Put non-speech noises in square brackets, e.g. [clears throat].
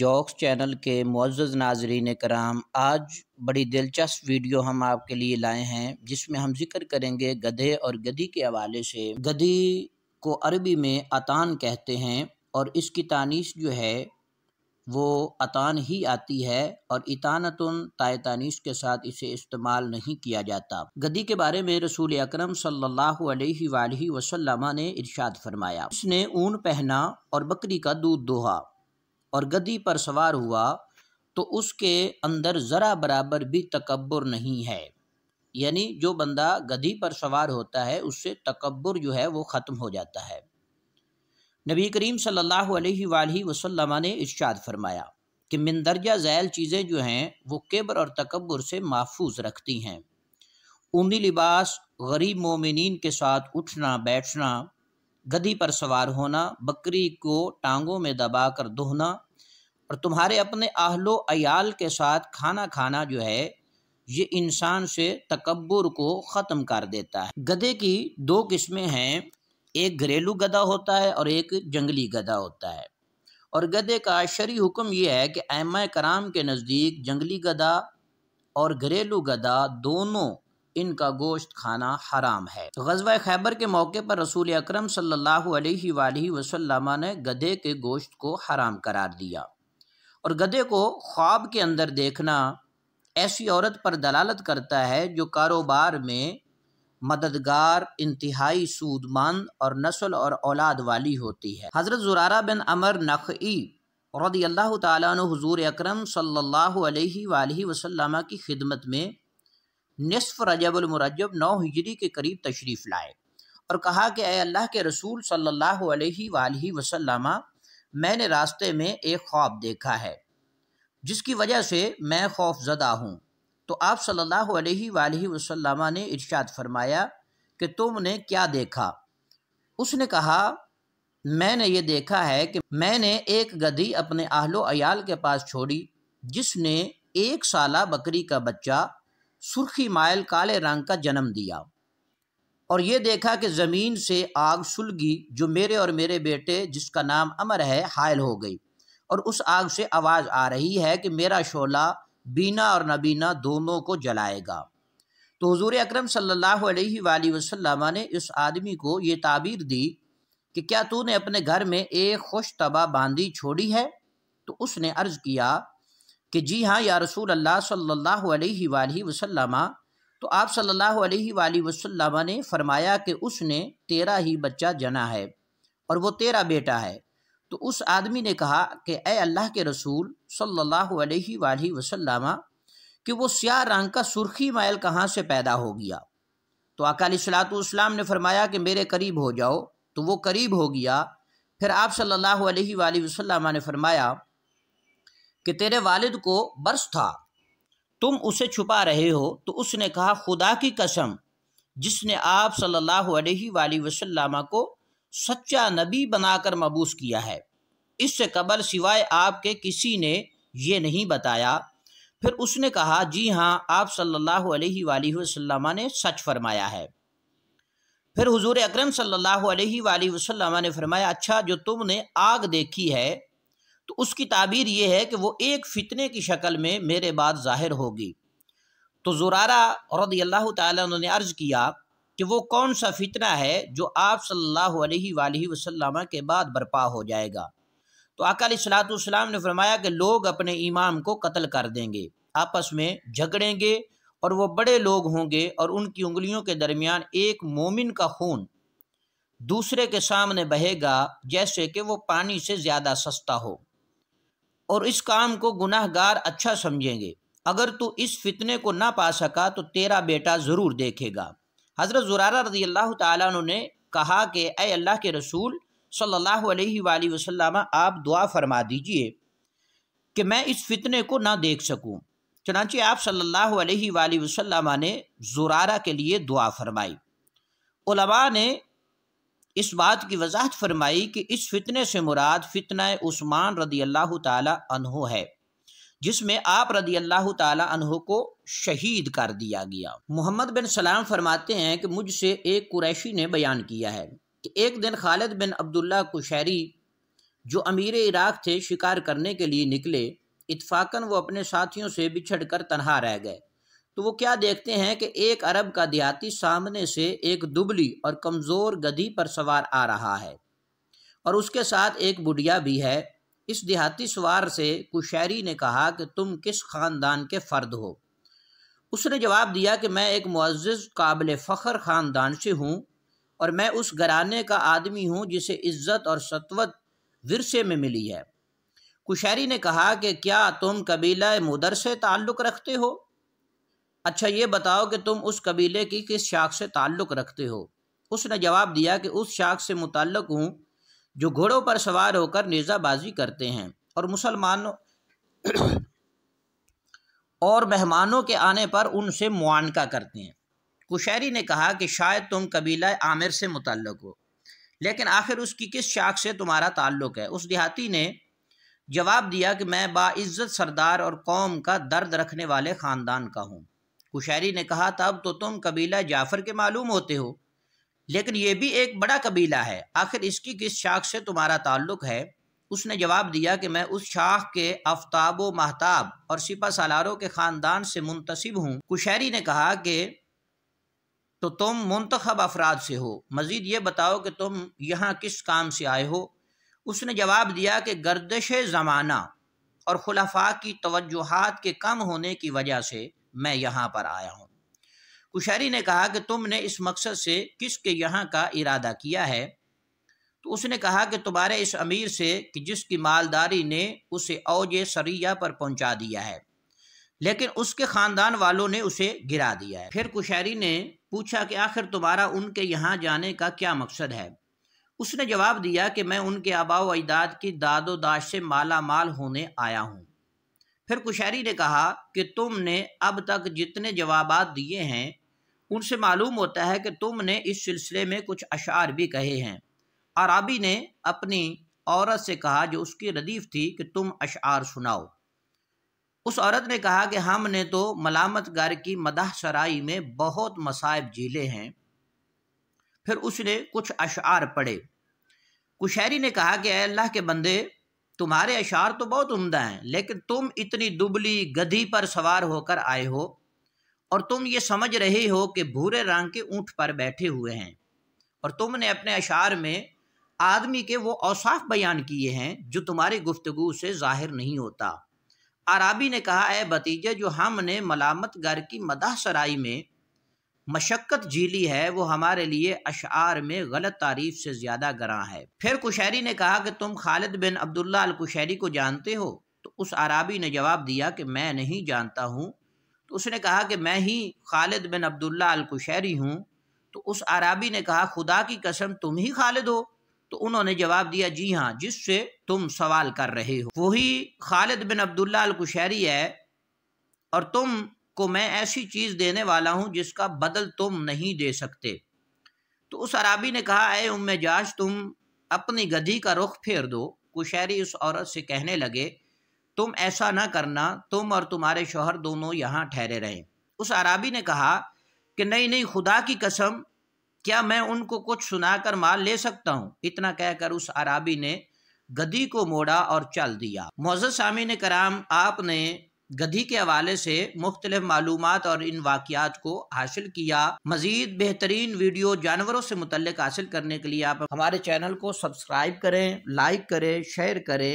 jocks channel के Moz नाजरीन कराम आज बड़ी दिलचस्प वीडियो हम आपके लिए लाए हैं जिसमें हम जिक्र करेंगे गधे और गधी के हवाले से गधी को अरबी में अतान कहते हैं और इसकी तानीस जो है वो अतान ही आती है और इतानतन ताय तानीस के साथ इसे इस्तेमाल नहीं किया जाता गदी के बारे में रसूल अकरम सल्लल्लाहु अलैहि वसल्लम ने इरशाद फरमाया उसने ऊन पहना और बकरी का दूध दोहा और गदी पर सवार हुआ तो उसके अंदर ज़रा बराबर भी तकबर नहीं है यानी जो बंदा गधी पर सवार होता है उससे तकबर जो है वो ख़त्म हो जाता है नबी करीम सल्लल्लाहु अलैहि वसल्लम ने इर्शाद फरमाया कि मंदरजा ज़ैल चीज़ें जो हैं वो केबर और तकबर से महफूज रखती हैं उमी लिबास गरीब मोमिन के साथ उठना बैठना गधी पर सवार होना बकरी को टांगों में दबाकर दोहना और तुम्हारे अपने आहलो अयाल के साथ खाना खाना जो है ये इंसान से तकबर को ख़त्म कर देता है गधे की दो किस्में हैं एक घरेलू गधा होता है और एक जंगली गधा होता है और गधे का शरी हुक्म यह है कि एम कराम के नज़दीक जंगली गधा और घरेलू गधा दोनों इनका गोश्त खाना हराम है गजवा खैबर के मौके पर रसूल अक्रम सल्ला ने गधे के गोश्त को हराम करार दिया और गधे को ख्वाब के अंदर देखना ऐसी औरत पर दलालत करता है जो कारोबार में मददगार इंतहाई सूदमंद और नस्ल और औलाद वाली होती है हज़रत जुरारा बिन अमर नख़ी रदी अल्लाह तजूर अक्रम सल्ला वसलम की खिदमत में नसफ़ रजबुलमरजब नौ हिजरी के करीब तशरीफ़ लाए और कहा कि अय अल्लाह के रसूल सल्ला अलैहि वसल्लम मैंने रास्ते में एक ख्वाब देखा है जिसकी वजह से मैं खौफ ज़दा हूँ तो आप सल्ला अलैहि ने इरशाद फरमाया कि तुमने क्या देखा उसने कहा मैंने ये देखा है कि मैंने एक गधी अपने आहलो अयाल के पास छोड़ी जिसने एक साल बकरी का बच्चा सुर्खी मायल काले रंग का जन्म दिया और ये देखा कि ज़मीन से आग सुलगी जो मेरे और मेरे बेटे जिसका नाम अमर है हायल हो गई और उस आग से आवाज़ आ रही है कि मेरा शोला बीना और नबीना दोनों को जलाएगा तो हजूर अक्रम सल्ला अलैहि ने इस आदमी को ये ताबीर दी कि क्या तूने अपने घर में एक खुश तबाह बांधी छोड़ी है तो उसने अर्ज़ किया कि जी हाँ या रसूल अल्लाह सल्लल्लाहु अलैहि वसल्लम तो आप सल्लल्लाहु अलैहि वसल्लम ने फरमाया कि उसने तेरा ही बच्चा जना है और वो तेरा बेटा है तो उस आदमी ने कहा कि ए अल्लाह के रसूल सल्लल्लाहु अलैहि वसल्लम कि वो स्याह रंग का सुर्खी मैल कहाँ से पैदा हो गया तो अकाली सलातम ने फरमाया कि मेरे करीब हो जाओ तो वो करीब हो गया फिर आप सल्लल्लाहु अलैहि वसल्लम ने फरमाया कि तेरे वालिद को बर्स था तुम उसे छुपा रहे हो तो उसने कहा खुदा की कसम जिसने आप सल्लल्लाहु अलैहि वसल्लम को सच्चा नबी बनाकर मबूस किया है इससे कबल सिवाय आपके किसी ने ये नहीं बताया फिर उसने कहा जी हाँ आप सल्लल्लाहु अलैहि वसल्लम ने सच फरमाया है फिर हुजूर अकरम सल्लल्लाहु अलैहि वसल्लम ने फरमाया अच्छा जो तुमने आग देखी है तो उसकी ताबीर ये है कि वो एक फ़ितने की शक्ल में मेरे बाद ज़ाहिर होगी तो ज़ुरारा रदी अल्लाह तु अर्ज़ किया कि वो कौन सा फितना है जो आप सल्लल्लाहु अलैहि वसल्लम के बाद बर्पा हो जाएगा तो अकाल सलातम ने फरमाया कि लोग अपने इमाम को कत्ल कर देंगे आपस में झगड़ेंगे और वो बड़े लोग होंगे और उनकी उंगलियों के दरमियान एक मोमिन का खून दूसरे के सामने बहेगा जैसे कि वो पानी से ज़्यादा सस्ता हो और इस काम को गुनाहगार अच्छा समझेंगे अगर तू इस फितने को ना पा सका तो तेरा बेटा ज़रूर देखेगा हज़रत जुरारा रजी अल्लाह ने कहा कि अय अल्लाह के रसूल सल्ला वसलम आप दुआ फरमा दीजिए कि मैं इस फितने को ना देख सकूँ चनाचे आप सल्ला वसलम ने जुरारा के लिए दुआ फरमाई ने इस बात की वजाहत फरमाई कि इस फितने से मुराद फितना उस्मान रदी अल्लाह तहो है जिसमें आप रदी अल्लाह तहो को शहीद कर दिया गया मोहम्मद बिन सलाम फरमाते हैं कि मुझसे एक कुरैशी ने बयान किया है कि एक दिन खालिद बिन अब्दुल्ला कुशैरी जो अमीर इराक थे शिकार करने के लिए निकले इतफाक़न वो अपने साथियों से बिछड़ कर तनहा रह गए तो वो क्या देखते हैं कि एक अरब का देहाती सामने से एक दुबली और कमज़ोर गधी पर सवार आ रहा है और उसके साथ एक बुढ़िया भी है इस देहाती सवार से कुशैरी ने कहा कि तुम किस ख़ानदान के फ़र्द हो उसने जवाब दिया कि मैं एक मुआज़ काबिल फ़ख्र ख़ानदान से हूँ और मैं उस घराने का आदमी हूँ जिसे इज़्ज़त और सतवत विरसे में मिली है कुशैरी ने कहा कि क्या तुम कबीला मुदर से ताल्लुक़ रखते हो अच्छा ये बताओ कि तुम उस कबीले की किस शाख से ताल्लुक़ रखते हो उसने जवाब दिया कि उस शाख से मुतक़ हूँ जो घोड़ों पर सवार होकर नेज़ाबाजी करते हैं और मुसलमानों [clears throat] और मेहमानों के आने पर उनसे मुआनका करते हैं कुशारी ने कहा कि शायद तुम कबीला आमिर से मुतलक हो लेकिन आखिर उसकी किस शाख से तुम्हारा ताल्लुक़ है उस देहाती ने जवाब दिया कि मैं बाज़्ज़त सरदार और कौम का दर्द रखने वाले ख़ानदान का हूँ कुशैरी ने कहा तब तो तुम कबीला जाफर के मालूम होते हो लेकिन यह भी एक बड़ा कबीला है आखिर इसकी किस शाख से तुम्हारा ताल्लुक है उसने जवाब दिया कि मैं उस शाख के आफ्ताब व महताब और सिपा सालारों के ख़ानदान से मुंतसिब हूँ कुशैरी ने कहा कि तो तुम मुंतखब अफराद से हो मज़ीद ये बताओ कि तुम यहाँ किस काम से आए हो उसने जवाब दिया कि गर्दश ज़माना और खुलाफा की तोजहत के कम होने की वजह से मैं यहाँ पर आया हूँ कुशहरी ने कहा कि तुमने इस मकसद से किसके यहाँ का इरादा किया है तो उसने कहा कि तुम्हारे इस अमीर से कि जिसकी मालदारी ने उसे औज सरिया पर पहुँचा दिया है लेकिन उसके ख़ानदान वालों ने उसे गिरा दिया है फिर कुशहरी ने पूछा कि आखिर तुम्हारा उनके यहाँ जाने का क्या मकसद है उसने जवाब दिया कि मैं उनके आबा अजदाद की दादोदाश से माला माल होने आया हूँ फिर कुशहरी ने कहा कि तुमने अब तक जितने जवाब दिए हैं उनसे मालूम होता है कि तुमने इस सिलसिले में कुछ अशार भी कहे हैं आराबी ने अपनी औरत से कहा जो उसकी रदीफ थी कि तुम अशार सुनाओ उस औरत ने कहा कि हमने तो मलामत गार की मदह सराई में बहुत मसायब झीले हैं फिर उसने कुछ अशार पढ़े कुशहरी ने कहा कि अल्लाह के बंदे तुम्हारे अशार तो बहुत उम्दा हैं लेकिन तुम इतनी दुबली गधी पर सवार होकर आए हो और तुम ये समझ रहे हो कि भूरे रंग के ऊँट पर बैठे हुए हैं और तुमने अपने अशार में आदमी के वो औसाफ बयान किए हैं जो तुम्हारी गुफ्तगु से ज़ाहिर नहीं होता आराबी ने कहा है भतीजे जो हमने मलामत गर की मदाह सराई में मशक्क़त झीली है वो हमारे लिए अशार में गलत तारीफ से ज़्यादा गरा है फिर कुशहरी ने कहा कि तुम खालिद बिन अब्दुल्ला अल कुशहरी को जानते हो तो उस आराबी ने जवाब दिया कि मैं नहीं जानता हूँ तो उसने कहा कि मैं ही खालिद बिन अब्दुल्ला अल कुशहरी हूँ तो उस आराबी ने कहा खुदा की कसम तुम ही खालिद हो तो उन्होंने जवाब दिया जी हाँ जिससे तुम सवाल कर रहे हो वही खालिद बिन अब्दुल्ला अल कुशहरी है और तुम को मैं ऐसी चीज़ देने वाला हूँ जिसका बदल तुम नहीं दे सकते तो उस अराबी ने कहा अय उम्मे जाश तुम अपनी गधी का रुख फेर दो कुशहरी उस औरत से कहने लगे तुम ऐसा ना करना तुम और तुम्हारे शोहर दोनों यहाँ ठहरे रहें उस अराबी ने कहा कि नहीं नहीं खुदा की कसम क्या मैं उनको कुछ सुनाकर माल ले सकता हूँ इतना कहकर उस अराबी ने गदी को मोड़ा और चल दिया मोजत सामी ने कराम आपने गधी के हवाले से मुख्तलिफ मालूम और इन वाकियात को हासिल किया मजीद बेहतरीन वीडियो जानवरों से मुतल हासिल करने के लिए आप हमारे चैनल को सब्सक्राइब करें लाइक करें शेयर करें